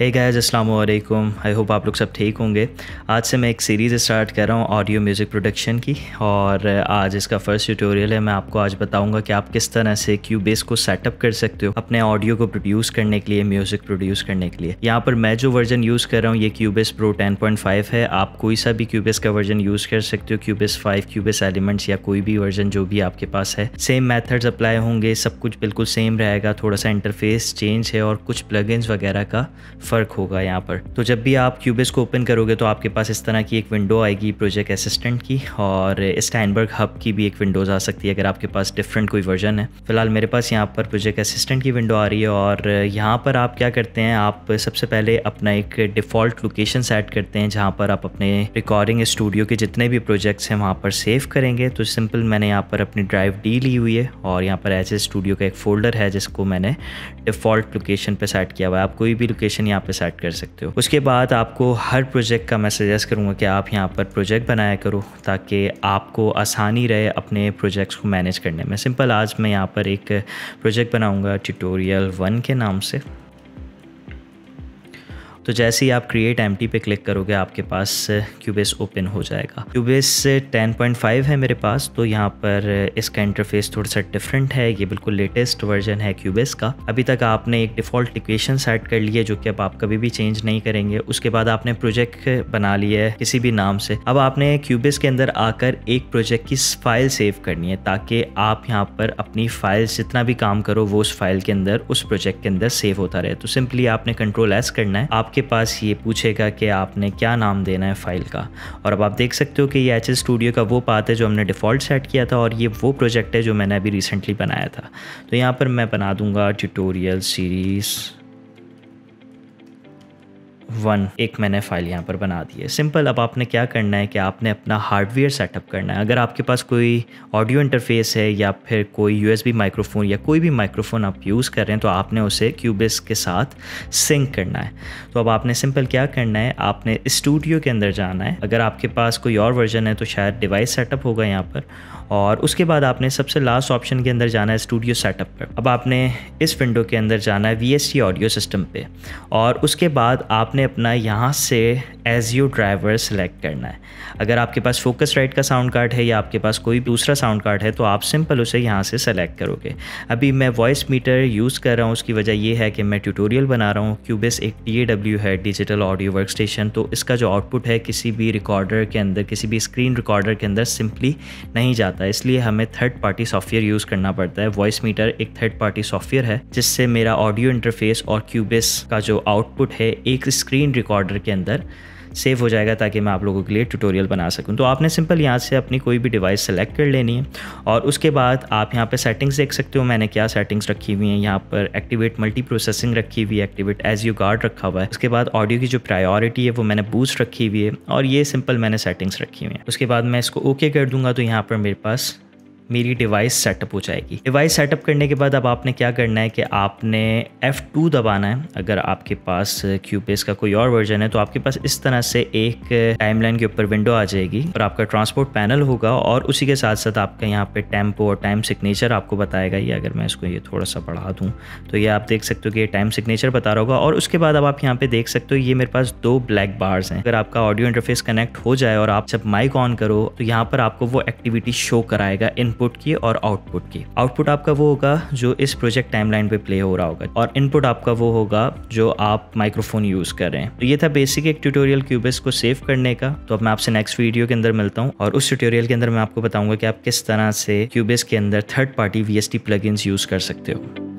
हे guys अस्सलाम वालेकुम I hope आप लोग सब ठीक होंगे आज से मैं एक सीरीज़ स्टार्ट कर रहा हूँ ऑडियो म्यूज़िक प्रोडक्शन की और आज इसका फर्स्ट ट्यूटोरियल है मैं आपको आज बताऊँगा कि आप किस तरह से क्यूबेस को सेटअप कर सकते हो अपने ऑडियो को प्रोड्यूस करने के लिए म्यूज़िक प्रोड्यूस करने के लिए यहाँ पर मैं जो वर्जन यूज़ कर रहा हूँ ये Cubase pro ten point five है आप कोई सा भी क्यूबेस का वर्जन यूज़ कर सकते हो क्यूबेस फाइव क्यूबेस एलिमेंट्स या कोई भी वर्जन जो भी आपके पास है सेम मैथड्स अप्लाई होंगे सब कुछ बिल्कुल सेम रहेगा थोड़ा सा इंटरफेस चेंज है और कुछ प्लगइन्स वगैरह का फ़र्क होगा यहाँ पर तो जब भी आप क्यूबिस को ओपन करोगे तो आपके पास इस तरह की एक विंडो आएगी प्रोजेक्ट असिस्टेंट की और स्टैनबर्ग हब की भी एक विंडोज़ आ सकती है अगर आपके पास डिफरेंट कोई वर्जन है फिलहाल मेरे पास यहाँ पर प्रोजेक्ट असिस्टेंट की विंडो आ रही है और यहाँ पर आप क्या करते हैं आप सबसे पहले अपना एक डिफ़ॉल्ट लोकेशन सेट करते हैं जहाँ पर आप अपने रिकॉर्डिंग स्टूडियो के जितने भी प्रोजेक्ट्स हैं वहाँ पर सेव करेंगे तो सिंपल मैंने यहाँ पर अपनी ड्राइव डी ली हुई है और यहाँ पर एज स्टूडियो का एक फ़ोल्डर है जिसको मैंने डिफ़ॉल्ट लोकेशन पर सेट किया हुआ है आप कोई भी लोकेशन यहाँ यहाँ पे सेट कर सकते हो उसके बाद आपको हर प्रोजेक्ट का मैं सजेस्ट करूँगा कि आप यहाँ पर प्रोजेक्ट बनाया करो ताकि आपको आसानी रहे अपने प्रोजेक्ट्स को मैनेज करने में सिंपल आज मैं यहाँ पर एक प्रोजेक्ट बनाऊँगा ट्यूटोरियल वन के नाम से तो जैसे ही आप क्रिएट एम पे क्लिक करोगे आपके पास क्यूबेस ओपन हो जाएगा क्यूबेस 10.5 है मेरे पास तो यहाँ पर इसका इंटरफेस थोड़ा सा डिफरेंट है ये बिल्कुल लेटेस्ट वर्जन है क्यूबेस का अभी तक आपने एक डिफ़ॉल्ट इक्वेशन सेट कर लिया है जो कि अब आप कभी भी चेंज नहीं करेंगे उसके बाद आपने प्रोजेक्ट बना लिया है किसी भी नाम से अब आपने क्यूबेस के अंदर आकर एक प्रोजेक्ट की फाइल सेव करनी है ताकि आप यहाँ पर अपनी फाइल जितना भी काम करो वो उस फाइल के अंदर उस प्रोजेक्ट के अंदर सेव होता रहे तो सिंपली आपने कंट्रोल एस करना है आप आपके पास ये पूछेगा कि आपने क्या नाम देना है फ़ाइल का और अब आप देख सकते हो कि ये एच स्टूडियो का वो पात है जो हमने डिफ़ॉल्ट सेट किया था और ये वो प्रोजेक्ट है जो मैंने अभी रिसेंटली बनाया था तो यहाँ पर मैं बना दूँगा ट्यूटोरियल सीरीज़ वन एक मैंने फाइल यहाँ पर बना दी है सिंपल अब आपने क्या करना है कि आपने अपना हार्डवेयर सेटअप करना है अगर आपके पास कोई ऑडियो इंटरफेस है या फिर कोई यू माइक्रोफोन या कोई भी माइक्रोफोन आप यूज़ कर रहे हैं तो आपने उसे क्यूबिस के साथ सिंक करना है तो अब आपने सिंपल क्या करना है आपने स्टूडियो के अंदर जाना है अगर आपके पास कोई और वर्जन है तो शायद डिवाइस सेटअप होगा यहाँ पर और उसके बाद आपने सबसे लास्ट ऑप्शन के अंदर जाना है स्टूडियो सेटअप पर अब आपने इस विंडो के अंदर जाना है वी ऑडियो सिस्टम पे और उसके बाद आपने आपने अपना यहाँ से एज यू ड्राइवर सेलेक्ट करना है अगर आपके पास फोकस राइट का साउंड कार्ड है या आपके पास कोई दूसरा साउंड कार्ड है तो आप सिंपल उसे यहाँ से सेलेक्ट करोगे अभी मैं वॉइस मीटर यूज़ कर रहा हूँ उसकी वजह यह है कि मैं ट्यूटोरियल बना रहा हूँ क्यूबिस एक टी है डिजिटल ऑडियो वर्क स्टेशन तो इसका जो आउटपुट है किसी भी रिकॉर्डर के अंदर किसी भी स्क्रीन रिकॉर्डर के अंदर सिंपली नहीं जाता इसलिए हमें थर्ड पार्टी सॉफ्टवेयर यूज़ करना पड़ता है वॉइस मीटर एक थर्ड पार्टी सॉफ्टवेयर है जिससे मेरा ऑडियो इंटरफेस और क्यूबिस का जो आउटपुट है एक स्क्रीन रिकॉर्डर के अंदर सेव हो जाएगा ताकि मैं आप लोगों के लिए ट्यूटोरियल बना सकूं तो आपने सिंपल यहाँ से अपनी कोई भी डिवाइस सेलेक्ट कर लेनी है और उसके बाद आप यहाँ पे सेटिंग्स देख सकते हो मैंने क्या सेटिंग्स रखी हुई हैं यहाँ पर एक्टिवेट मल्टी प्रोसेसिंग रखी हुई है एक्टिवेट एज यू गार्ड रखा हुआ है उसके बाद ऑडियो की जो प्रायोरिटी है वो मैंने बूस्ट रखी हुई है और ये सिंपल मैंने सेटिंग्स रखी हुई हैं उसके बाद मैं इसको ओके okay कर दूंगा तो यहाँ पर मेरे पास मेरी डिवाइस सेटअप हो जाएगी डिवाइस सेटअप करने के बाद अब आपने क्या करना है कि आपने F2 दबाना है अगर आपके पास क्यूबेस का कोई और वर्जन है तो आपके पास इस तरह से एक टाइमलाइन के ऊपर विंडो आ जाएगी और आपका ट्रांसपोर्ट पैनल होगा और उसी के साथ साथ आपका यहाँ पे टेम्पो और टाइम सिग्नेचर आपको बताएगा ये अगर मैं इसको ये थोड़ा सा बढ़ा दूँ तो ये आप देख सकते हो कि ये टाइम सिग्नेचर बता रहा होगा और उसके बाद अब आप यहाँ पे देख सकते हो ये मेरे पास दो ब्लैक बार्स हैं अगर आपका ऑडियो इंटरफेस कनेक्ट हो जाए और आप जब माइक ऑन करो तो यहाँ पर आपको वो एक्टिविटी शो कराएगा इन इनपुट की और आउटपुट की आउटपुट आपका वो होगा जो इस प्रोजेक्ट टाइमलाइन पे प्ले हो रहा होगा और इनपुट आपका वो होगा जो आप माइक्रोफोन यूज कर रहे हैं तो ये था बेसिक एक ट्यूटोरियल क्यूबिस को सेव करने का तो अब मैं आपसे नेक्स्ट वीडियो के अंदर मिलता हूँ और उस ट्यूटोरियल के अंदर मैं आपको बताऊंगा कि आप किस तरह से क्यूबिस के अंदर third party V S T use कर सकते हो